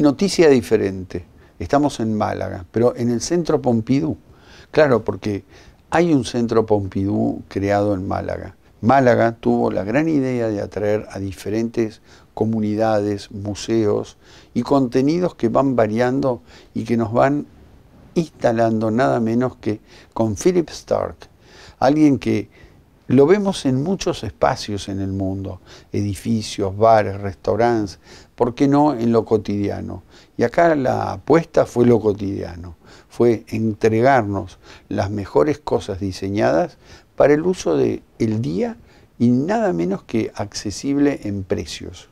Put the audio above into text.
Noticia diferente. Estamos en Málaga, pero en el centro Pompidou. Claro, porque hay un centro Pompidou creado en Málaga. Málaga tuvo la gran idea de atraer a diferentes comunidades, museos y contenidos que van variando y que nos van instalando nada menos que con Philip Stark, alguien que lo vemos en muchos espacios en el mundo, edificios, bares, restaurantes, ¿por qué no en lo cotidiano? Y acá la apuesta fue lo cotidiano, fue entregarnos las mejores cosas diseñadas para el uso del día y nada menos que accesible en precios.